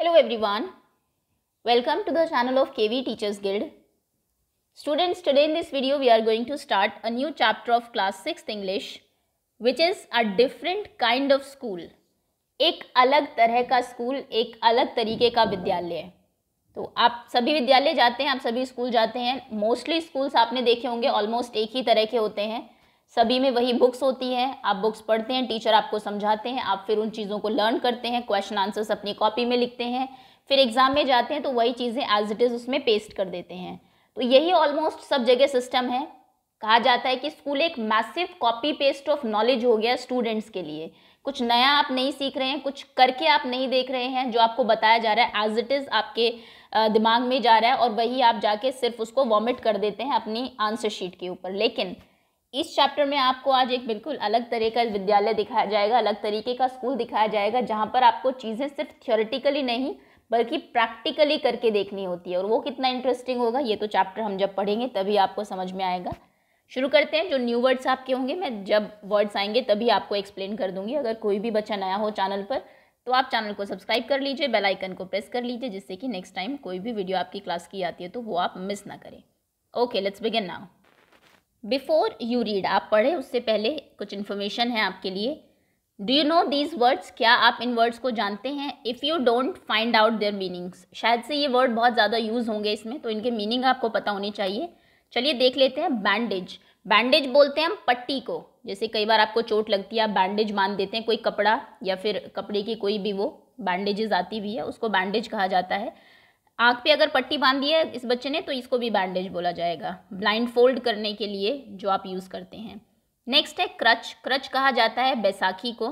Hello everyone welcome to the channel of KV teachers guild students today in this video we are going to start a new chapter of class six English which is a different kind of school एक अलग तरह का school एक अलग तरीके का विद्यालय तो आप सभी विद्यालय जाते हैं आप सभी स्कूल जाते हैं मोस्टली स्कूल्स आपने देखे होंगे ऑलमोस्ट एक ही तरह के होते हैं सभी में वही बुक्स होती है आप बुक्स पढ़ते हैं टीचर आपको समझाते हैं आप फिर उन चीज़ों को लर्न करते हैं क्वेश्चन आंसर्स अपनी कॉपी में लिखते हैं फिर एग्ज़ाम में जाते हैं तो वही चीज़ें एज इट इज़ उसमें पेस्ट कर देते हैं तो यही ऑलमोस्ट सब जगह सिस्टम है कहा जाता है कि स्कूल एक massive copy paste of knowledge हो गया स्टूडेंट्स के लिए कुछ नया आप नहीं सीख रहे हैं कुछ करके आप नहीं देख रहे हैं जो आपको बताया जा रहा है एज इट इज़ आपके दिमाग में जा रहा है और वही आप जाके सिर्फ उसको वॉमिट कर देते हैं अपनी आंसर शीट के ऊपर लेकिन इस चैप्टर में आपको आज एक बिल्कुल अलग तरह का विद्यालय दिखाया जाएगा अलग तरीके का स्कूल दिखाया जाएगा जहाँ पर आपको चीज़ें सिर्फ थियोरिटिकली नहीं बल्कि प्रैक्टिकली करके देखनी होती है और वो कितना इंटरेस्टिंग होगा ये तो चैप्टर हम जब पढ़ेंगे तभी आपको समझ में आएगा शुरू करते हैं जो न्यू वर्ड्स आपके होंगे मैं जब वर्ड्स आएंगे तभी आपको एक्सप्लेन कर दूंगी अगर कोई भी बच्चा नया हो चैनल पर तो आप चैनल को सब्सक्राइब कर लीजिए बेल आइकन को प्रेस कर लीजिए जिससे कि नेक्स्ट टाइम कोई भी वीडियो आपकी क्लास की आती है तो वो आप मिस ना करें okay let's begin now before you read आप पढ़े उससे पहले कुछ इन्फॉर्मेशन है आपके लिए do you know these words क्या आप इन वर्ड्स को जानते हैं if you don't find out their meanings शायद से ये वर्ड बहुत ज़्यादा यूज़ होंगे इसमें तो इनके मीनिंग आपको पता होने चाहिए चलिए देख लेते हैं बैंडेज बैंडेज बोलते हैं हम पट्टी को जैसे कई बार आपको चोट लगती है आप बैंडेज बांध देते हैं कोई कपड़ा या फिर कपड़े की कोई भी वो बैंडेजेज आती भी है उसको बैंडेज कहा जाता है आँख पे अगर पट्टी बांधी है इस बच्चे ने तो इसको भी बैंडेज बोला जाएगा ब्लाइंड फोल्ड करने के लिए जो आप यूज़ करते हैं नेक्स्ट है क्रच क्रच कहा जाता है बैसाखी को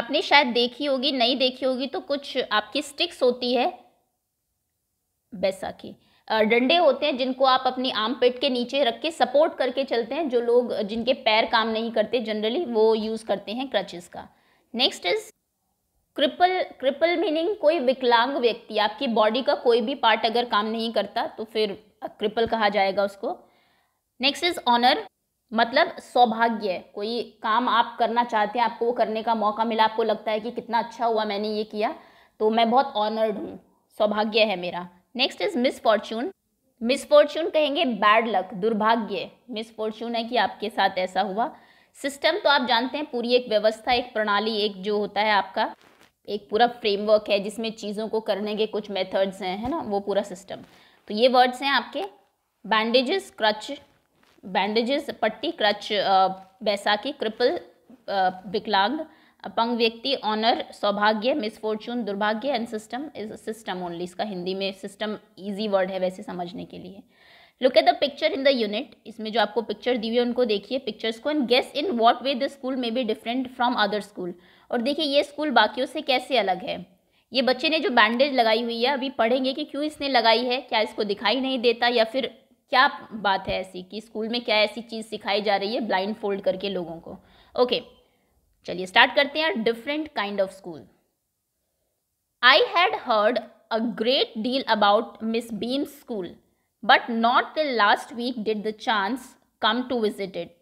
आपने शायद देखी होगी नहीं देखी होगी तो कुछ आपकी स्टिक्स होती है बैसाखी डंडे होते हैं जिनको आप अपनी आम पेट के नीचे रख के सपोर्ट करके चलते हैं जो लोग जिनके पैर काम नहीं करते जनरली वो यूज़ करते हैं क्रचेस का next is cripple cripple meaning कोई विकलांग व्यक्ति आपकी बॉडी का कोई भी पार्ट अगर काम नहीं करता तो फिर क्रिपल कहा जाएगा उसको नेक्स्ट इज ऑनर मतलब सौभाग्य कोई काम आप करना चाहते हैं आपको वो करने का मौका मिला आपको लगता है कि कितना अच्छा हुआ मैंने ये किया तो मैं बहुत ऑनर्ड हूँ सौभाग्य है मेरा next is misfortune misfortune कहेंगे बैड लक दुर्भाग्य मिस फॉर्च्यून है कि आपके साथ ऐसा हुआ सिस्टम तो आप जानते हैं पूरी एक व्यवस्था एक प्रणाली एक जो होता है आपका एक पूरा फ्रेमवर्क है जिसमें चीज़ों को करने के कुछ मेथड्स हैं है ना वो पूरा सिस्टम तो ये वर्ड्स हैं आपके बैंडेजेस क्रच बैंडेजेस पट्टी क्रच बैसाखी क्रिपल विकलांग अपंग व्यक्ति ऑनर सौभाग्य मिसफॉर्चून दुर्भाग्य and system is system only इसका हिंदी में सिस्टम ईजी वर्ड है वैसे समझने के लिए look at the picture in the unit इसमें जो आपको पिक्चर दी हुई है उनको देखिए पिक्चर्स को and guess in what way the school may be different from other school और देखिए ये स्कूल बाकियों से कैसे अलग है ये बच्चे ने जो बैंडेज लगाई हुई है अभी पढ़ेंगे कि क्यों इसने लगाई है क्या इसको दिखाई नहीं देता या फिर क्या बात है ऐसी कि स्कूल में क्या ऐसी चीज़ सिखाई जा रही है ब्लाइंड फोल्ड करके लोगों को ओके चलिए स्टार्ट करते हैं different kind of school I had heard a great deal about Miss Beam school but not the last week did the chance come to visit it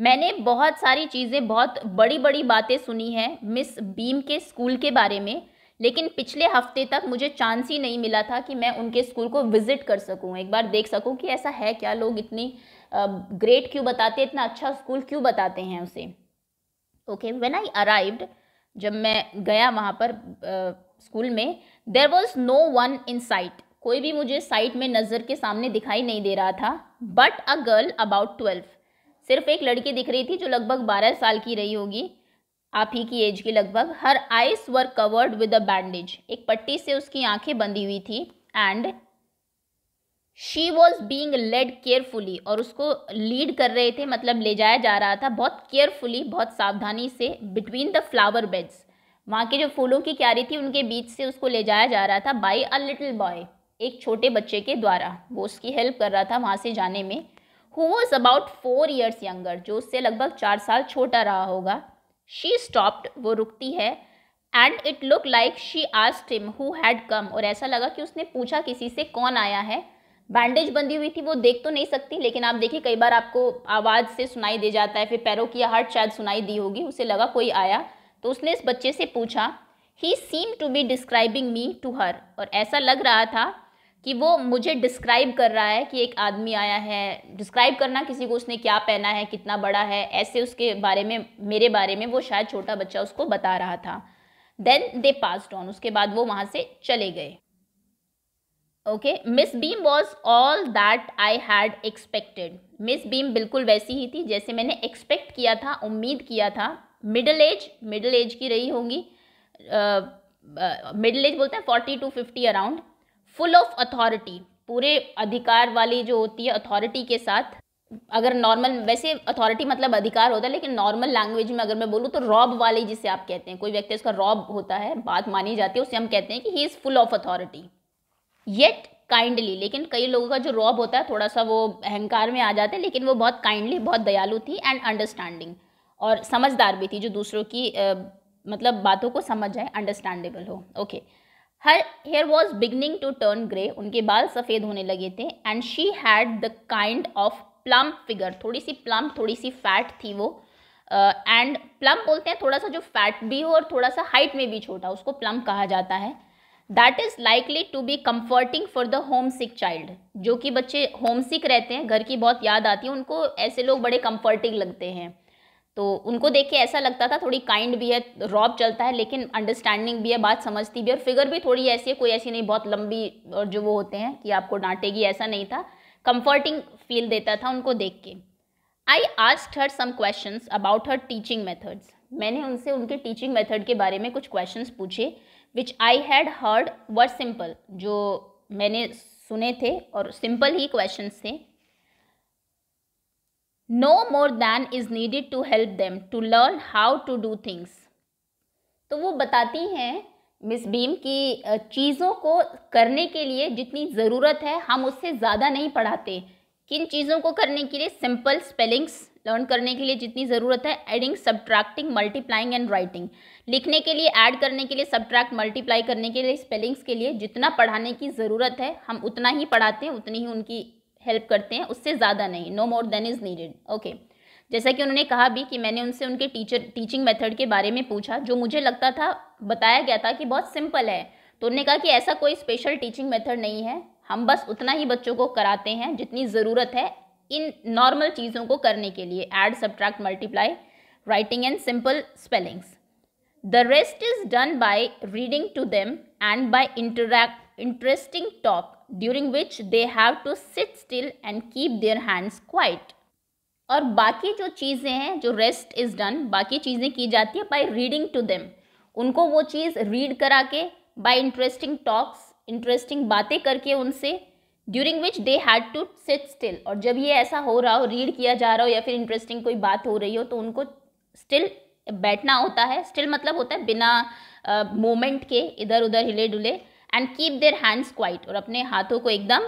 मैंने बहुत सारी चीज़ें बहुत बड़ी बड़ी बातें सुनी हैं मिस बीम के स्कूल के बारे में लेकिन पिछले हफ्ते तक मुझे चांस ही नहीं मिला था कि मैं उनके स्कूल को विज़िट कर सकूं एक बार देख सकूं कि ऐसा है क्या लोग इतनी ग्रेट क्यों बताते हैं इतना अच्छा स्कूल क्यों बताते हैं उसे ओके व्हेन आई अराइव्ड जब मैं गया वहाँ पर स्कूल में there was no one in sight कोई भी मुझे साइट में नज़र के सामने दिखाई नहीं दे रहा था but a girl about twelve सिर्फ एक लड़की दिख रही थी जो लगभग बारह साल की रही होगी आप ही की एज की लगभग her eyes were covered with a bandage एक पट्टी से उसकी आंखें बंधी हुई थी and she was being led carefully और उसको लीड कर रहे थे मतलब ले जाया जा रहा था बहुत केयरफुली बहुत सावधानी से बिटवीन द फ्लावर बेड्स वहाँ के जो फूलों की क्यारी थी उनके बीच से उसको ले जाया जा रहा था बाई अ लिटिल बॉय एक छोटे बच्चे के द्वारा वो उसकी हेल्प कर रहा था वहाँ से जाने में who was about four years younger जो उससे लगभग चार साल छोटा रहा होगा शी स्टॉप्ड वो रुकती है and it look like she asked him who had come और ऐसा लगा कि उसने पूछा किसी से कौन आया है बैंडेज बंधी हुई थी वो देख तो नहीं सकती लेकिन आप देखिए कई बार आपको आवाज़ से सुनाई दे जाता है फिर पैरों की आहट शायद सुनाई दी होगी उसे लगा कोई आया तो उसने इस बच्चे से पूछा he seem to be describing me to her और ऐसा लग रहा था कि वो मुझे डिस्क्राइब कर रहा है कि एक आदमी आया है डिस्क्राइब करना किसी को उसने क्या पहना है कितना बड़ा है ऐसे उसके बारे में मेरे बारे में वो शायद छोटा बच्चा उसको बता रहा था देन दे पास्ड ऑन उसके बाद वो वहाँ से चले गए okay Miss Beam was all that I had expected Miss Beam बिल्कुल वैसी ही थी जैसे मैंने एक्सपेक्ट किया था उम्मीद किया था मिडल एज मिडल एज की रही होगी मिडल एज बोलते हैं forty to fifty around full of authority पूरे अधिकार वाली जो होती है अथॉरिटी के साथ अगर नॉर्मल वैसे अथॉरिटी मतलब अधिकार होता है लेकिन नॉर्मल लैंग्वेज में अगर मैं बोलूँ तो रॉब वाले जिसे आप कहते हैं कोई व्यक्ति उसका रॉब होता है बात मानी जाती है उसे हम कहते हैं कि he is full of authority yet kindly लेकिन कई लोगों का जो रॉब होता है थोड़ा सा वो अहंकार में आ जाते हैं लेकिन वो बहुत काइंडली बहुत दयालु थी एंड अंडरस्टैंडिंग और समझदार भी थी जो दूसरों की uh, मतलब बातों को समझ जाए अंडरस्टैंडेबल हो okay okay. Her hair was beginning to turn grey उनके बाल सफ़ेद होने लगे थे and she had the kind of plump figure थोड़ी सी प्लम्प थोड़ी सी फैट थी वो एंड uh, प्लम्प बोलते हैं थोड़ा सा जो फैट भी हो और थोड़ा सा हाइट में भी छोटा उसको प्लम्प कहा जाता है that is likely to be comforting for the homesick child जो कि बच्चे होम सिक रहते हैं घर की बहुत याद आती है उनको ऐसे लोग बड़े कम्फर्टिंग लगते हैं तो उनको देख के ऐसा लगता था थोड़ी काइंड भी है रॉब चलता है लेकिन अंडरस्टैंडिंग भी है बात समझती भी है और फिगर भी थोड़ी ऐसी है कोई ऐसी नहीं बहुत लंबी और जो वो होते हैं कि आपको डांटेगी ऐसा नहीं था कंफर्टिंग फील देता था उनको देख के I asked her some question about her teaching methods मैंने उनसे उनके टीचिंग मेथड के बारे में कुछ क्वेश्चन पूछे which I had heard were simple जो मैंने सुने थे और सिंपल ही क्वेश्चन थे no more than is needed to help them to learn how to do things तो वो बताती हैं मिस भीम की चीज़ों को करने के लिए जितनी ज़रूरत है हम उससे ज़्यादा नहीं पढ़ाते किन चीज़ों को करने के लिए सिंपल स्पेलिंग्स लर्न करने के लिए जितनी ज़रूरत है adding subtracting multiplying and writing लिखने के लिए ऐड करने के लिए सब्ट्रैक्ट मल्टीप्लाई करने के लिए स्पेलिंग्स के लिए जितना पढ़ाने की ज़रूरत है हम उतना ही पढ़ाते हैं उतनी ही उनकी हेल्प करते हैं उससे ज़्यादा नहीं no more than is needed okay जैसा कि उन्होंने कहा भी कि मैंने उनसे उनके टीचर टीचिंग मेथड के बारे में पूछा जो मुझे लगता था बताया गया था कि बहुत सिंपल है तो उन्होंने कहा कि ऐसा कोई स्पेशल टीचिंग मेथड नहीं है हम बस उतना ही बच्चों को कराते हैं जितनी ज़रूरत है इन नॉर्मल चीज़ों को करने के लिए add subtract multiply writing and simple spellings the rest is done by reading to them and by interact interesting top during which they have to sit still and keep their hands quiet और बाकी जो चीज़ें हैं जो rest is done बाकी चीज़ें की जाती है बाई रीडिंग टू देम उनको वो चीज़ रीड करा के बाई इंटरेस्टिंग टॉक्स इंटरेस्टिंग बातें करके उनसे during which they had to sit still और जब ये ऐसा हो रहा हो रीड किया जा रहा हो या फिर इंटरेस्टिंग कोई बात हो रही हो तो उनको स्टिल बैठना होता है स्टिल मतलब होता है बिना मोमेंट के इधर उधर हिले डुले and keep their hands quiet और अपने हाथों को एकदम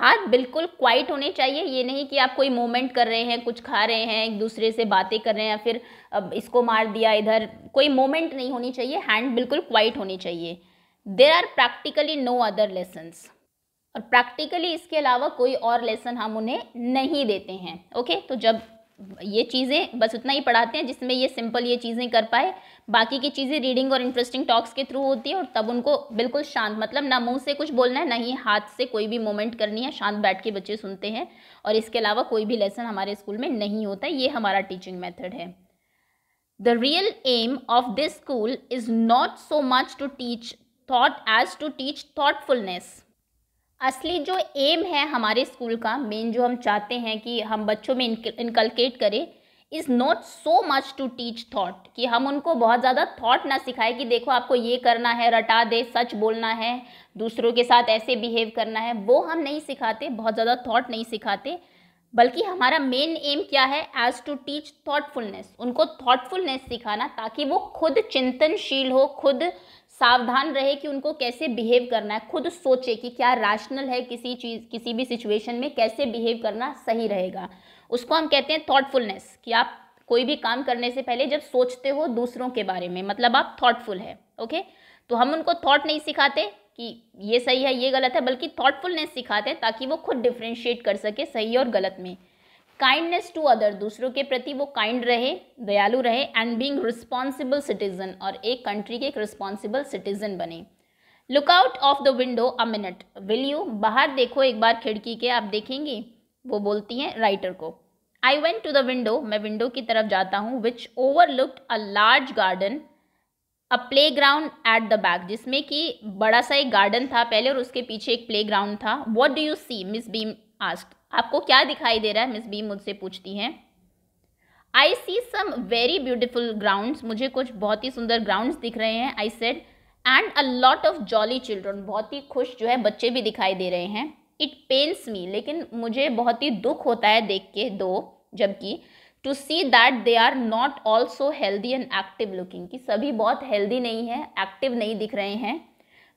हाथ बिल्कुल क्वाइट होने चाहिए ये नहीं कि आप कोई मूवमेंट कर रहे हैं कुछ खा रहे हैं एक दूसरे से बातें कर रहे हैं या फिर अब इसको मार दिया इधर कोई मूवमेंट नहीं होनी चाहिए हैंड बिल्कुल क्वाइट होनी चाहिए there are practically no other lessons और प्रैक्टिकली इसके अलावा कोई और लेसन हम उन्हें नहीं देते हैं ओके तो जब ये चीज़ें बस उतना ही पढ़ाते हैं जिसमें ये सिंपल ये चीज़ें कर पाए बाकी की चीज़ें रीडिंग और इंटरेस्टिंग टॉक्स के थ्रू होती है और तब उनको बिल्कुल शांत मतलब ना मुंह से कुछ बोलना है ना ही हाथ से कोई भी मोमेंट करनी है शांत बैठ के बच्चे सुनते हैं और इसके अलावा कोई भी लेसन हमारे स्कूल में नहीं होता ये हमारा टीचिंग मेथड है the real aim of this school is not so much to teach thought as to teach thoughtfulness असली जो एम है हमारे स्कूल का मेन जो हम चाहते हैं कि हम बच्चों में इनकलकेट करें is not so much to teach thought कि हम उनको बहुत ज़्यादा थॉट ना सिखाए कि देखो आपको ये करना है रटा दे सच बोलना है दूसरों के साथ ऐसे बिहेव करना है वो हम नहीं सिखाते बहुत ज़्यादा थॉट नहीं सिखाते बल्कि हमारा मेन एम क्या है एज टू टीच थॉटफुलनेस उनको थॉटफुलनेस सिखाना ताकि वो खुद चिंतनशील हो खुद सावधान रहे कि उनको कैसे बिहेव करना है खुद सोचे कि क्या रैशनल है किसी चीज़ किसी भी सिचुएशन में कैसे बिहेव करना सही रहेगा उसको हम कहते हैं थॉटफुलनेस कि आप कोई भी काम करने से पहले जब सोचते हो दूसरों के बारे में मतलब आप थॉटफुल है ओके तो हम उनको थॉट नहीं सिखाते कि ये सही है ये गलत है बल्कि थॉटफुलनेस सिखाते हैं ताकि वो खुद डिफ्रेंशिएट कर सके सही और गलत में काइंडनेस टू अदर दूसरों के प्रति वो काइंड रहे दयालु रहे एंड बींग रिस्पॉन्सिबल सिटीजन और एक कंट्री के एक रिस्पॉन्सिबल सिटीजन बने look out of the window a minute will you बाहर देखो एक बार खिड़की के आप देखेंगे वो बोलती हैं राइटर को I went to the window मैं विंडो की तरफ जाता हूँ which overlooked a large garden a playground at the back जिसमें कि बड़ा सा एक गार्डन था पहले और उसके पीछे एक प्ले ग्राउंड था what do you see Miss Beam ask आपको क्या दिखाई दे रहा है मिस बी मुझसे पूछती हैं I see some very beautiful ground मुझे कुछ बहुत ही सुंदर ग्राउंड दिख रहे हैं I said and a lot of jolly children बहुत ही खुश जो है बच्चे भी दिखाई दे रहे हैं इट पेन्स मी लेकिन मुझे बहुत ही दुख होता है देख के दो जबकि to see that they are not also healthy and active looking कि सभी बहुत हेल्दी नहीं है एक्टिव नहीं दिख रहे हैं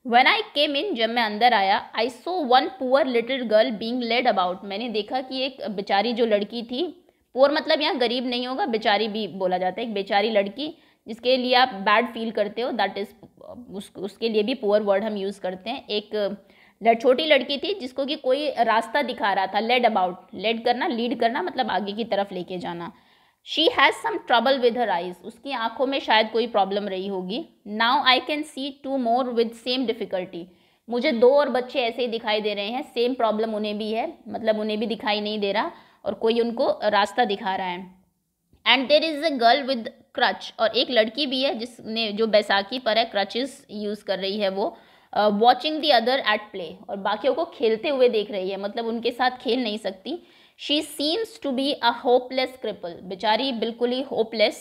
वन आई केम इन जब मैं अंदर आया I saw one poor little girl being led about मैंने देखा कि एक बेचारी जो लड़की थी पुअर मतलब यहाँ गरीब नहीं होगा बेचारी भी बोला जाता है एक बेचारी लड़की जिसके लिए आप बैड फील करते हो दैट इज़ उस, उसके लिए भी पुअर वर्ड हम यूज़ करते हैं एक छोटी लड़की थी जिसको कि कोई रास्ता दिखा रहा था लेड अबाउट लेड करना लीड करना मतलब आगे की तरफ लेके जाना she has some trouble with her eyes उसकी आंखों में शायद कोई प्रॉब्लम रही होगी now I can see two more with same difficulty मुझे दो और बच्चे ऐसे ही दिखाई दे रहे हैं सेम प्रॉब्लम उन्हें भी है मतलब उन्हें भी दिखाई नहीं दे रहा और कोई उनको रास्ता दिखा रहा है and there is a girl with crutch और एक लड़की भी है जिसने जो बैसाखी पर है क्रचेस यूज़ कर रही है वो watching the other at play और बाकियों को खेलते हुए देख रही है मतलब उनके साथ खेल नहीं सकती she seems to be a hopeless cripple बेचारी बिल्कुल ही होपलेस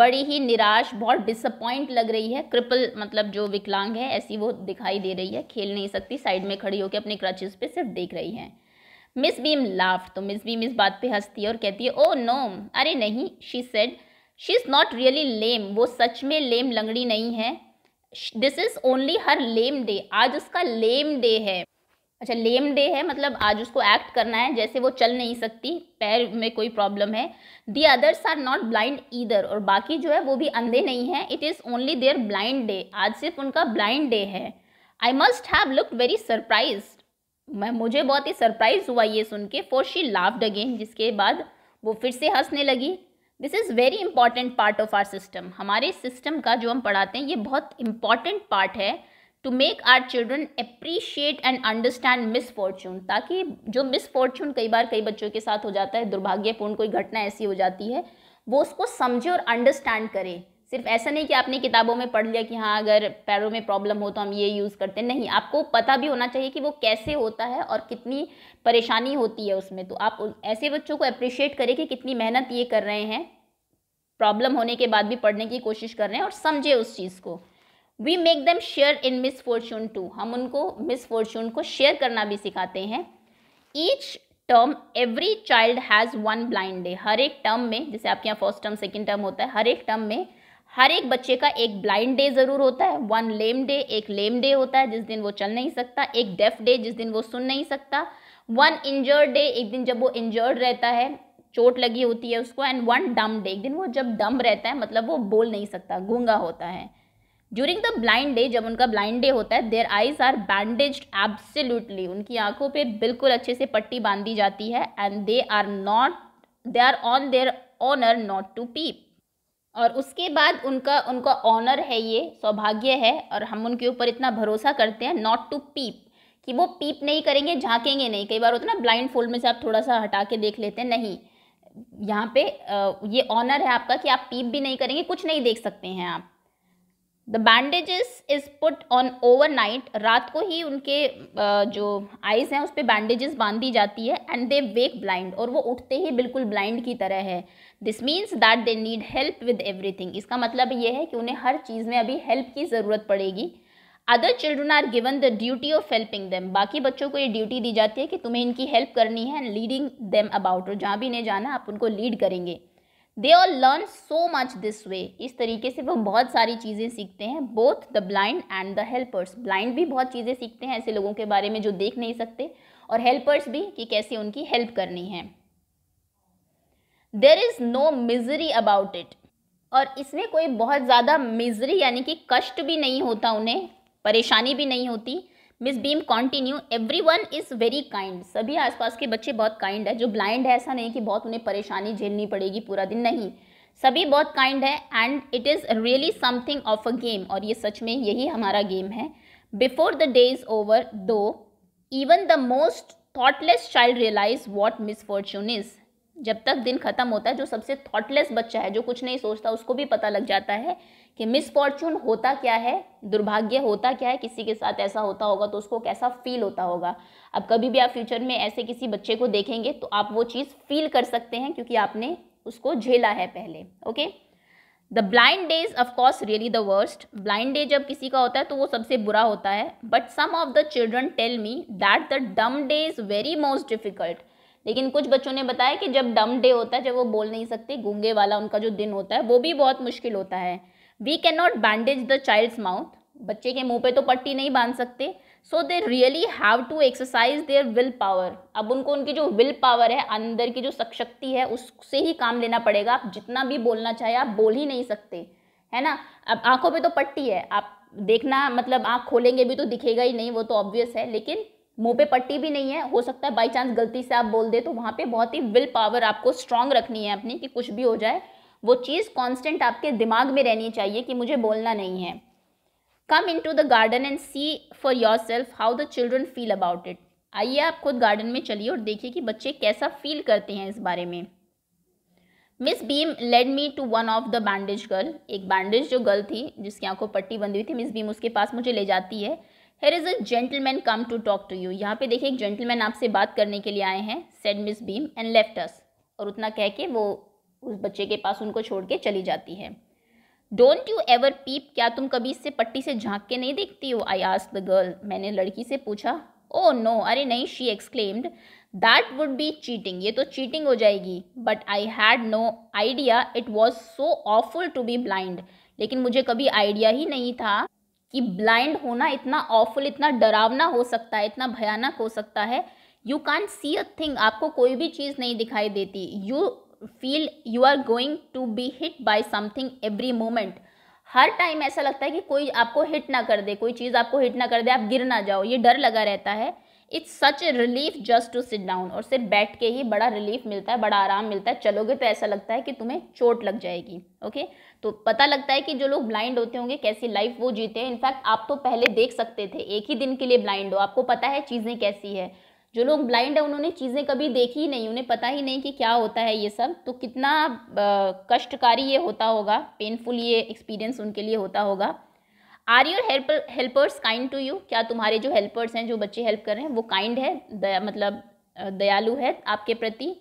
बड़ी ही निराश बहुत डिसअपॉइंट लग रही है क्रिपल मतलब जो विकलांग है ऐसी वो दिखाई दे रही है खेल नहीं सकती साइड में खड़ी होकर अपने क्रचेस पे सिर्फ देख रही है मिस बीम लाफ तो मिस बीम इस बात पे हंसती है और कहती है ओ oh नो अरे नहीं she said she is not really lame वो सच में लेम लंगड़ी नहीं है this is only her lame day आज उसका लेम डे है अच्छा लेम डे है मतलब आज उसको एक्ट करना है जैसे वो चल नहीं सकती पैर में कोई प्रॉब्लम है the others are not blind either और बाकी जो है वो भी अंधे नहीं है it is only their blind day आज सिर्फ उनका ब्लाइंड डे है I must have look very surprise मैं मुझे बहुत ही सरप्राइज हुआ ये सुन के फॉर शी लाफ्ड अगेन जिसके बाद वो फिर से हंसने लगी this is very important part of our system हमारे सिस्टम का जो हम पढ़ाते हैं ये बहुत इंपॉर्टेंट पार्ट है to make our children appreciate and understand misfortune ताकि जो मिसफॉर्चून कई बार कई बच्चों के साथ हो जाता है दुर्भाग्यपूर्ण कोई घटना ऐसी हो जाती है वो उसको समझे और अंडरस्टैंड करे सिर्फ ऐसा नहीं कि आपने किताबों में पढ़ लिया कि हाँ अगर पैरों में प्रॉब्लम हो तो हम ये यूज़ करते हैं नहीं आपको पता भी होना चाहिए कि वो कैसे होता है और कितनी परेशानी होती है उसमें तो आप ऐसे बच्चों को अप्रिशिएट करें कि कितनी मेहनत ये कर रहे हैं प्रॉब्लम होने के बाद भी पढ़ने की कोशिश कर रहे हैं और समझे उस चीज़ को we make them share in misfortune too हम उनको मिस फॉर्चून को शेयर करना भी सिखाते हैं each term every child has one blind day हर एक टर्म में जैसे आपके यहाँ फर्स्ट टर्म सेकेंड टर्म होता है हर एक टर्म में हर एक बच्चे का एक ब्लाइंड डे ज़रूर होता है वन लेम डे एक लेम डे होता है जिस दिन वो चल नहीं सकता एक डेफ डे जिस दिन वो सुन नहीं सकता वन इंजर्ड डे एक दिन जब वो इंजर्ड रहता है चोट लगी होती है उसको एंड वन डम डे एक दिन वो जब डम रहता है मतलब वो बोल नहीं सकता गूंगा होता है ड्यूरिंग द ब्लाइंड डे जब उनका ब्लाइंड डे होता है their eyes are bandage absolutely उनकी आंखों पे बिल्कुल अच्छे से पट्टी बांधी जाती है and they are not they are on their honour not to peep और उसके बाद उनका उनका ऑनर है ये सौभाग्य है और हम उनके ऊपर इतना भरोसा करते हैं नॉट टू पीप कि वो पीप नहीं करेंगे झांकेंगे नहीं कई बार होता ना ब्लाइंड फोल्ड में से आप थोड़ा सा हटा के देख लेते हैं नहीं यहाँ पे ये ऑनर है आपका कि आप पीप भी नहीं करेंगे कुछ नहीं देख सकते हैं आप the bandages is put on overnight रात को ही उनके जो आइज़ हैं उस पर बैंडेजेस बांध दी जाती है एंड दे वेक ब्लाइंड और वो उठते ही बिल्कुल ब्लाइंड की तरह है this means that they need help with everything इसका मतलब ये है कि उन्हें हर चीज़ में अभी हेल्प की ज़रूरत पड़ेगी other children are given the duty of helping them बाकी बच्चों को ये ड्यूटी दी जाती है कि तुम्हें इनकी हेल्प करनी है एंड लीडिंग देम अबाउट और जहाँ भी इन्हें जाना आप उनको लीड करेंगे they all learn so much this way इस तरीके से वो बहुत सारी चीज़ें सीखते हैं both the blind and the helpers blind भी बहुत चीज़ें सीखते हैं ऐसे लोगों के बारे में जो देख नहीं सकते और हेल्पर्स भी कि कैसे उनकी हेल्प करनी है there is no misery about it और इसमें कोई बहुत ज़्यादा मिजरी यानी कि कष्ट भी नहीं होता उन्हें परेशानी भी नहीं होती Miss Beam continue everyone is very kind सभी आसपास के बच्चे बहुत काइंड है जो ब्लाइंड है ऐसा नहीं कि बहुत उन्हें परेशानी झेलनी पड़ेगी पूरा दिन नहीं सभी बहुत काइंड है and it is really something of a game और ये सच में यही हमारा गेम है before the day is over though even the most thoughtless child realize what misfortune is जब तक दिन खत्म होता है जो सबसे थॉटलेस बच्चा है जो कुछ नहीं सोचता उसको भी पता लग जाता है कि मिसफॉर्चून होता क्या है दुर्भाग्य होता क्या है किसी के साथ ऐसा होता होगा तो उसको कैसा फील होता होगा अब कभी भी आप फ्यूचर में ऐसे किसी बच्चे को देखेंगे तो आप वो चीज़ फील कर सकते हैं क्योंकि आपने उसको झेला है पहले okay the blind day is of course really the worst blind day जब किसी का होता है तो वो सबसे बुरा होता है but some of the children tell me that the dumb day is very most difficult लेकिन कुछ बच्चों ने बताया कि जब डम डे होता है जब वो बोल नहीं सकते गूंगे वाला उनका जो दिन होता है वो भी बहुत मुश्किल होता है we can not bandage the child's mouth बच्चे के मुंह पे तो पट्टी नहीं बांध सकते so they really have to exercise their will power अब उनको उनकी जो विल पावर है अंदर की जो सशक्ति है उससे ही काम लेना पड़ेगा आप जितना भी बोलना चाहे आप बोल ही नहीं सकते है ना अब आंखों पे तो पट्टी है आप देखना मतलब आँख खोलेंगे भी तो दिखेगा ही नहीं वो तो ऑब्वियस है लेकिन मुंह पे पट्टी भी नहीं है हो सकता है बाई चांस गलती से आप बोल दे तो वहाँ पे बहुत ही विल पावर आपको स्ट्रांग रखनी है अपनी कि कुछ भी हो जाए वो चीज़ कांस्टेंट आपके दिमाग में रहनी चाहिए कि मुझे बोलना नहीं है come into the garden and see for yourself how the children feel about it आइए आप खुद गार्डन में चलिए और देखिए कि बच्चे कैसा फील करते हैं इस बारे में Miss Beam led me to one of the bandage girl एक बैंडेज जो गर्ल थी जिसकी आंखों पट्टी बंधी हुई थी मिस बीम उसके पास मुझे ले जाती है here is a gentleman come to talk to you यहाँ पे देखिए एक जेंटलमैन आपसे बात करने के लिए आए हैं said Miss Beam and left us और उतना कह के वो उस बच्चे के पास उनको छोड़ के चली जाती है डोंट यू एवर पीप क्या तुम कभी इससे पट्टी से झांक के नहीं देखती हो आई आस्क द गर्ल मैंने लड़की से पूछा ओ oh, नो no, अरे नहीं she exclaimed that would be cheating ये तो चीटिंग हो जाएगी but I had no idea it was so awful to be blind लेकिन मुझे कभी आइडिया ही नहीं था कि ब्लाइंड होना इतना ऑफुल इतना डरावना हो सकता है इतना भयानक हो सकता है you can see a thing आपको कोई भी चीज़ नहीं दिखाई देती you feel you are going to be hit by something every moment हर टाइम ऐसा लगता है कि कोई आपको हिट ना कर दे कोई चीज़ आपको हिट ना कर दे आप गिर ना जाओ ये डर लगा रहता है it's such relief just to sit down और सिर्फ बैठ के ही बड़ा रिलीफ मिलता है बड़ा आराम मिलता है चलोगे तो ऐसा लगता है कि तुम्हें चोट लग जाएगी ओके तो पता लगता है कि जो लोग ब्लाइंड होते होंगे कैसी लाइफ वो जीते हैं इनफैक्ट आप तो पहले देख सकते थे एक ही दिन के लिए ब्लाइंड हो आपको पता है चीज़ें कैसी है जो लोग ब्लाइंड है उन्होंने चीज़ें कभी देखी ही नहीं उन्हें पता ही नहीं कि क्या होता है ये सब तो कितना कष्टकारी ये होता होगा पेनफुल ये एक्सपीरियंस उनके लिए होता होगा are your helper helpers kind to you क्या तुम्हारे जो हेल्पर्स हैं जो बच्चे हेल्प कर रहे हैं वो काइंड है दया मतलब दयालु है आपके प्रति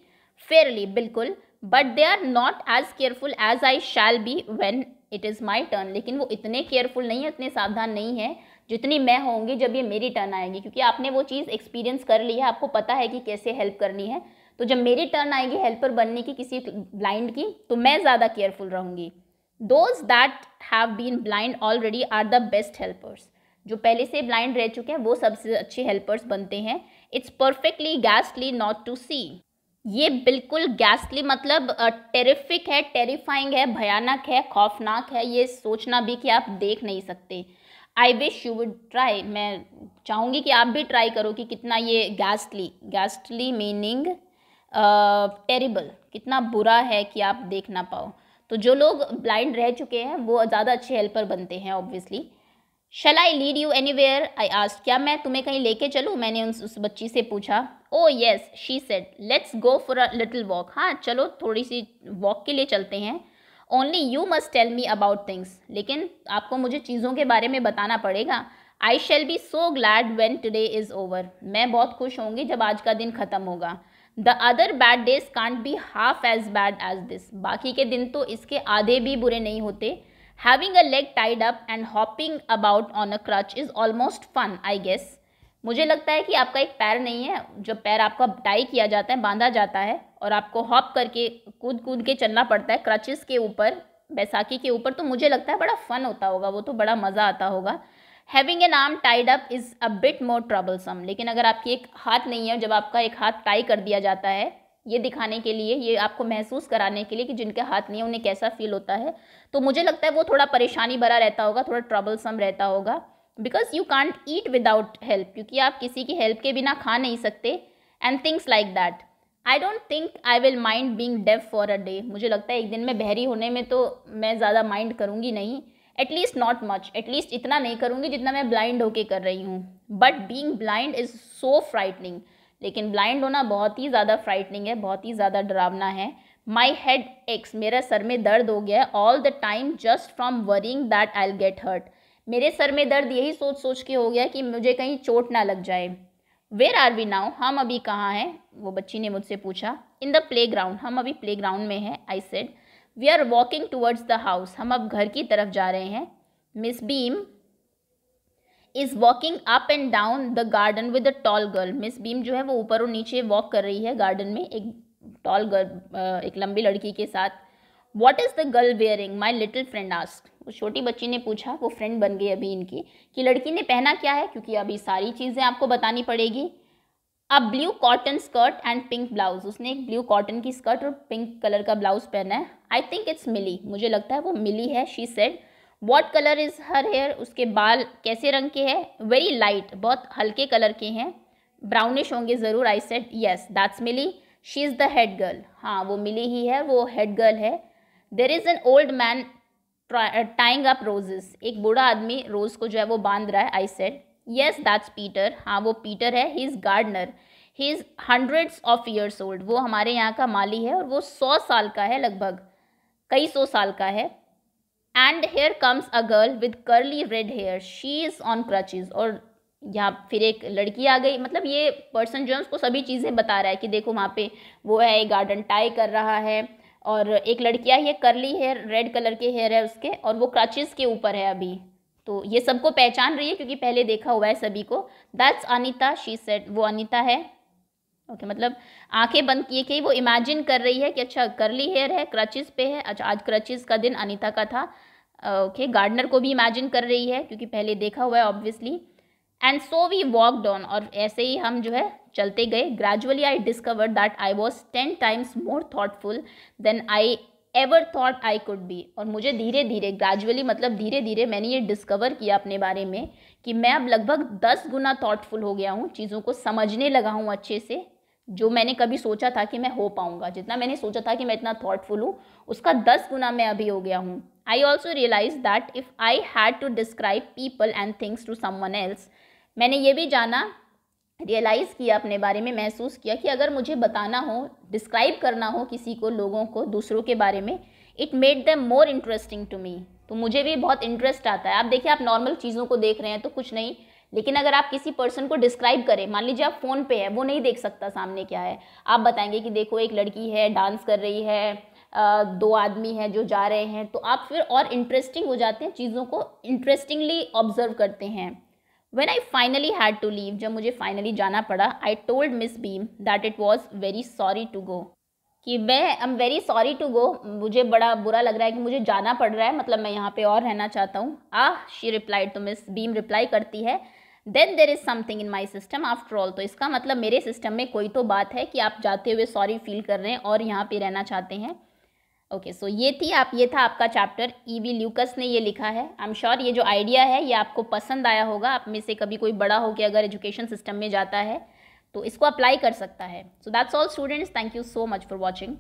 फेयरली बिल्कुल but they are not as careful as I shall be when it is my turn लेकिन वो इतने केयरफुल नहीं है इतने सावधान नहीं है जितनी मैं होंगी जब ये मेरी टर्न आएगी क्योंकि आपने वो चीज़ एक्सपीरियंस कर ली है आपको पता है कि कैसे हेल्प करनी है तो जब मेरी टर्न आएगी हेल्पर बनने की किसी ब्लाइंड की तो मैं ज़्यादा केयरफुल रहूँगी those that have been blind already are the best helpers जो पहले से ब्लाइंड रह चुके हैं वो सबसे अच्छे हेल्पर्स बनते हैं it's perfectly ghastly not to see ये बिल्कुल गैस्टली मतलब टेरिफिक है टेरिफाइंग है भयानक है खौफनाक है ये सोचना भी कि आप देख नहीं सकते I wish you would try मैं चाहूँगी कि आप भी ट्राई करो कि कितना ये गैस्टली गैस्टली मीनिंग टेरिबल कितना बुरा है कि आप देख ना पाओ तो जो लोग ब्लाइंड रह चुके हैं वो ज़्यादा अच्छे हेल्पर बनते हैं obviously shall I lead you anywhere I asked क्या मैं तुम्हें कहीं लेके चलूँ मैंने उस, उस बच्ची से पूछा oh yes she said let's go for a little walk हाँ चलो थोड़ी सी वॉक के लिए चलते हैं only you must tell me about things लेकिन आपको मुझे चीज़ों के बारे में बताना पड़ेगा I shall be so glad when today is over मैं बहुत खुश होंगी जब आज का दिन ख़त्म होगा the other bad days can't be half as bad as this बाकी के दिन तो इसके आधे भी बुरे नहीं होते having a leg tied up and hopping about on a crutch is almost fun I guess मुझे लगता है कि आपका एक पैर नहीं है जब पैर आपका टाई किया जाता है बांधा जाता है और आपको हॉप करके कूद कूद के चलना पड़ता है क्रचेस के ऊपर बैसाखी के ऊपर तो मुझे लगता है बड़ा फन होता होगा वो तो बड़ा मज़ा आता होगा having an arm tied up is a bit more troublesome लेकिन अगर आपकी एक हाथ नहीं है जब आपका एक हाथ टाई कर दिया जाता है ये दिखाने के लिए ये आपको महसूस कराने के लिए कि जिनके हाथ नहीं है उन्हें कैसा फील होता है तो मुझे लगता है वो थोड़ा परेशानी भरा रहता होगा थोड़ा ट्रबलसम रहता होगा because you can't eat without help क्योंकि आप किसी की हेल्प के बिना खा नहीं सकते and things like that I don't think I will mind being deaf for a day मुझे लगता है एक दिन में बहरी होने में तो मैं ज़्यादा माइंड करूँगी नहीं एटलीस्ट नॉट मच एटलीस्ट इतना नहीं करूँगी जितना मैं ब्लाइंड होके कर रही हूँ but being blind is so frightening लेकिन ब्लाइंड होना बहुत ही ज़्यादा फ्राइटनिंग है बहुत ही ज़्यादा डरावना है माई हेड एक्स मेरा सर में दर्द हो गया है all the time just from worrying that I get hurt मेरे सर में दर्द यही सोच सोच के हो गया कि मुझे कहीं चोट ना लग जाए वेयर आर वी नाउ हम अभी कहाँ हैं वो बच्ची ने मुझसे पूछा इन द प्ले ग्राउंड हम अभी प्ले ग्राउंड में हैं I said we are walking towards the house हम अब घर की तरफ जा रहे हैं Miss Beam is walking up and down the garden with a tall girl Miss Beam जो है वो ऊपर और नीचे वॉक कर रही है गार्डन में एक टॉल गर्ल एक लंबी लड़की के साथ what is the girl wearing my little friend ask वो छोटी बच्ची ने पूछा वो फ्रेंड बन गई अभी इनकी कि लड़की ने पहना क्या है क्योंकि अभी सारी चीज़ें आपको बतानी पड़ेगी अब blue cotton skirt and pink blouse उसने एक ब्लू कॉटन की स्कर्ट और पिंक कलर का ब्लाउज पहना है आई थिंक इट्स मिली मुझे लगता है वो मिली है she said what colour is her hair उसके बाल कैसे रंग के हैं वेरी लाइट बहुत हल्के कलर के हैं ब्राउनिश होंगे ज़रूर I said yes that's Millie she is the head girl हाँ वो मिली ही है वो हेड गर्ल है there is an old man tying up roses एक बूढ़ा आदमी रोज को जो है वो बांध रहा है I said yes that's Peter हाँ वो पीटर है he is gardener he is hundreds of years old वो हमारे यहाँ का माली है और वो सौ साल का है लगभग कई सौ साल का है and here comes a girl with curly red hair she is on crutches और यहाँ फिर एक लड़की आ गई मतलब ये पर्सन जो है उसको सभी चीज़ें बता रहा है कि देखो वहाँ पे वो है गार्डन टाई कर रहा है और एक लड़कियाँ ये करली हेयर रेड कलर के हेयर है उसके और वो क्रचेस के ऊपर है अभी तो ये सबको पहचान रही है क्योंकि पहले देखा हुआ है सभी को दैट्स अनिता शी सेट वो अनिता है ओके okay, मतलब आंखें बंद किए के वो इमेजिन कर रही है कि अच्छा करली हेयर है क्रचिस पे है अच्छा आज क्रचिस का दिन अनिता का था ओके uh, okay, गार्डनर को भी इमेजिन कर रही है क्योंकि पहले देखा हुआ है obviously and so we walk on और ऐसे ही हम जो है चलते गए gradually I discover that I was ten times more thoughtful than I ever thought I could be और मुझे धीरे धीरे ग्रेजुअली मतलब धीरे धीरे मैंने ये डिस्कवर किया अपने बारे में कि मैं अब लगभग दस गुना थाटफुल हो गया हूँ चीज़ों को समझने लगा हूँ अच्छे से जो मैंने कभी सोचा था कि मैं हो पाऊँगा जितना मैंने सोचा था कि मैं इतना थाटफुल हूँ उसका दस गुना मैं अभी हो गया हूँ I also realize that if I had to describe people and things to someone else मैंने ये भी जाना रियलाइज़ किया अपने बारे में महसूस किया कि अगर मुझे बताना हो डिस्क्राइब करना हो किसी को लोगों को दूसरों के बारे में it made them more interesting to me तो मुझे भी बहुत इंटरेस्ट आता है आप देखिए आप नॉर्मल चीज़ों को देख रहे हैं तो कुछ नहीं लेकिन अगर आप किसी पर्सन को डिस्क्राइब करें मान लीजिए आप फ़ोन पे है वो नहीं देख सकता सामने क्या है आप बताएंगे कि देखो एक लड़की है डांस कर रही है दो आदमी हैं जो जा रहे हैं तो आप फिर और इंटरेस्टिंग हो जाते हैं चीज़ों को इंटरेस्टिंगली ऑब्जर्व करते हैं when I finally had to leave जब मुझे फाइनली जाना पड़ा I told Miss Beam that it was very sorry to go कि मैं I am very sorry to go मुझे बड़ा बुरा लग रहा है कि मुझे जाना पड़ रहा है मतलब मैं यहाँ पे और रहना चाहता हूँ आ शी रिप्लाई तो मिस बीम रिप्लाई करती है then there is something in my system after all तो इसका मतलब मेरे सिस्टम में कोई तो बात है कि आप जाते हुए सॉरी फील कर रहे हैं और यहाँ पे रहना चाहते हैं ओके सो ये थी आप ये था आपका चैप्टर ईवी ल्यूकस ने ये लिखा है आई एम श्योर ये जो आइडिया है ये आपको पसंद आया होगा आप में से कभी कोई बड़ा हो के अगर एजुकेशन सिस्टम में जाता है तो इसको अप्लाई कर सकता है so that's all students thank you so much for watching